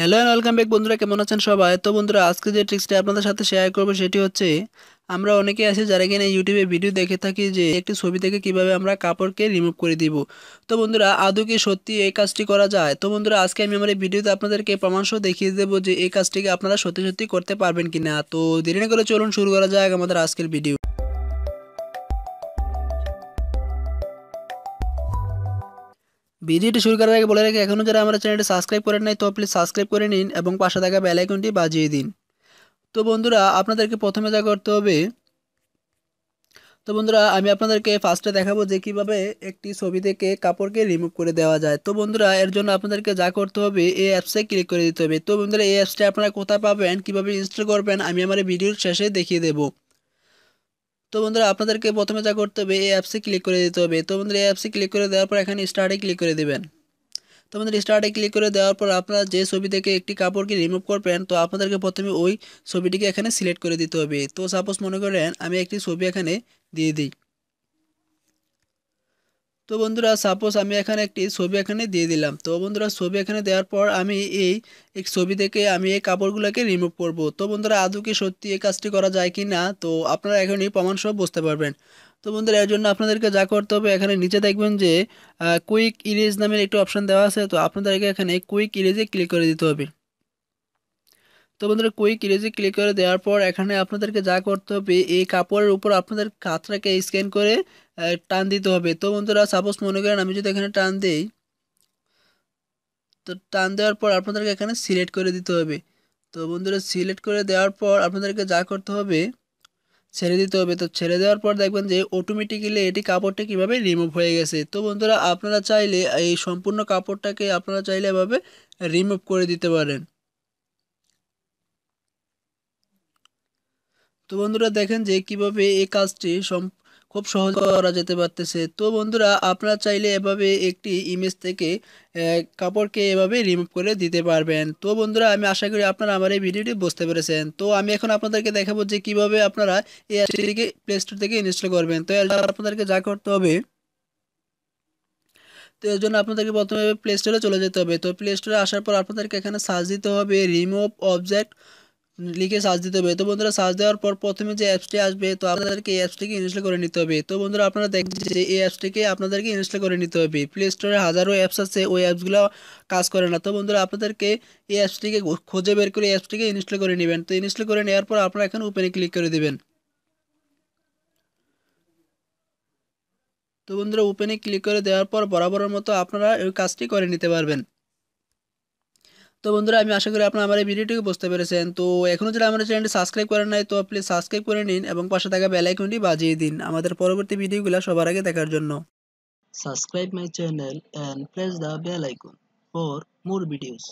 hello and welcome back বন্ধুরা কেমন আছেন সবাই তো বন্ধুরা আজকে যে ট্রিক্সটি আপনাদের সাথে শেয়ার করবো সেটি হচ্ছে আমরা অনেকে আছি যারা কিনা ইউটিউবে ভিডিও দেখে থাকি যে একটি ছবি থেকে কিভাবে আমরা কাপড়কে রিমুভ করে দিব তো বন্ধুরা আদৌ কি সত্যি এই কাজটি করা যায় তো বন্ধুরা আজকে আমি আমার এই ভিডিওতে আপনাদেরকে প্রমাণসহ দেখিয়ে দেবো যে এই কাজটিকে আপনারা সত্যি সত্যি করতে পারবেন কিনা তো দেরি করে চলুন শুরু করা যায় আমাদের আজকের ভিডিও ভিডিওটি শুরু করার আগে বলে রাখি এখনও যারা আমার চ্যানেলটি সাবস্ক্রাইব করেন নাই তো প্লিজ সাবস্ক্রাইব করে নিন এবং পাশে থাকা বেলাইকনটি বাজিয়ে দিন তো বন্ধুরা আপনাদেরকে প্রথমে যা করতে হবে তো বন্ধুরা আমি আপনাদেরকে ফার্স্টে দেখাবো যে কিভাবে একটি ছবি থেকে কাপড়কে রিমুভ করে দেওয়া যায় তো বন্ধুরা এর জন্য আপনাদেরকে যা করতে হবে এই অ্যাপসে ক্লিক করে দিতে হবে তো বন্ধুরা এই অ্যাপসটি আপনারা কোথায় পাবেন কিভাবে ইনস্টল করবেন আমি আমার ভিডিওর শেষে দেখিয়ে দেবো তো বন্ধুরা আপনাদেরকে প্রথমে যা করতে হবে এই অ্যাপসে ক্লিক করে দিতে হবে তো বন্ধুরা এই অ্যাপসে ক্লিক করে দেওয়ার পর এখানে স্টার্টে ক্লিক করে দেবেন তো বন্ধুরা স্টার্টে ক্লিক করে দেওয়ার পর আপনারা যে ছবি থেকে একটি কাপড়কে রিমুভ করবেন তো আপনাদেরকে প্রথমে ওই ছবিটিকে এখানে সিলেক্ট করে দিতে হবে তো সাপোজ মনে করেন আমি একটি ছবি এখানে দিয়ে দিই তো বন্ধুরা সাপোজ আমি এখানে একটি ছবি এখানে দিয়ে দিলাম তো বন্ধুরা ছবি এখানে দেওয়ার পর আমি এই এক ছবি থেকে আমি এই কাপড়গুলোকে রিমুভ করব তো বন্ধুরা আদৌ কি সত্যি এই কাজটি করা যায় কি না তো আপনারা এখনই সব বুঝতে পারবেন তো বন্ধুরা এর জন্য আপনাদেরকে যা করতে হবে এখানে নিচে দেখবেন যে কুইক ইরেজ নামের একটি অপশান দেওয়া আছে তো আপনাদেরকে এখানে কুইক ইরেজে ক্লিক করে দিতে হবে তো বন্ধুরা কুইক ইরেজে ক্লিক করে দেওয়ার পর এখানে আপনাদেরকে যা করতে হবে এই কাপড়ের উপর আপনাদের কাঁচটাকে স্ক্যান করে টান দিতে হবে তো বন্ধুরা সাপোজ মনে করেন আমি যদি এখানে টান দিই তো টান দেওয়ার পর আপনাদেরকে এখানে সিলেক্ট করে দিতে হবে তো বন্ধুরা সিলেক্ট করে দেওয়ার পর আপনাদেরকে যা করতে হবে ছেড়ে দিতে হবে তো ছেড়ে দেওয়ার পর দেখবেন যে অটোমেটিক্যালি এটি কাপড়টা কীভাবে রিমুভ হয়ে গেছে তো বন্ধুরা আপনারা চাইলে এই সম্পূর্ণ কাপড়টাকে আপনারা চাইলে এভাবে রিমুভ করে দিতে পারেন তো বন্ধুরা দেখেন যে কিভাবে এই কাজটি খুব সহজ করা যেতে পারতেছে তো বন্ধুরা আপনারা চাইলে এভাবে একটি ইমেজ থেকে কাপড়কে এভাবে রিমুভ করে দিতে পারবেন তো বন্ধুরা আমি আশা করি আপনারা আমার এই ভিডিওটি বুঝতে পেরেছেন তো আমি এখন আপনাদেরকে দেখাবো যে কিভাবে আপনারা এই অ্যাপটিকে প্লে স্টোর থেকে ইনস্টল করবেন তো আপনাদেরকে যা করতে হবে তো এর জন্য আপনাদেরকে প্রথমে প্লে স্টোরে চলে যেতে হবে তো প্লে স্টোরে আসার পর আপনাদেরকে এখানে সার্চ দিতে হবে রিমুভ অবজেক্ট লিখে সার্চ দিতে হবে তো বন্ধুরা সার্চ দেওয়ার পর প্রথমে যে অ্যাপসটি আসবে তো আপনাদেরকে এই অ্যাপসটিকে ইনস্টল করে নিতে হবে তো বন্ধুরা আপনারা দেখছেন যে এই অ্যাপসটিকে আপনাদেরকে ইনস্টল করে নিতে হবে প্লে স্টোরে হাজারো অ্যাপস আছে ওই অ্যাপসগুলো কাজ করে না তো বন্ধুরা আপনাদেরকে এই অ্যাপসটিকে খুঁজে বের করে অ্যাপসটিকে ইনস্টল করে নেবেন তো ইনস্টল করে নেওয়ার পর আপনারা এখন ওপেনে ক্লিক করে দেবেন তো বন্ধুরা ওপেনে ক্লিক করে দেওয়ার পর বরাবরের মতো আপনারা ওই কাজটি করে নিতে পারবেন তো বন্ধুরা আমি আশা করি আপনারা আমার এই ভিডিওটিকে বুঝতে পেরেছেন তো এখনও যারা আমার চ্যানেলটি সাবস্ক্রাইব করেন নাই তো প্লিজ সাবস্ক্রাইব করে নিন এবং পাশে থাকা বেলাইকনটি বাজিয়ে দিন আমাদের পরবর্তী ভিডিওগুলো সবার আগে দেখার জন্য subscribe my channel and press the bell icon for more videos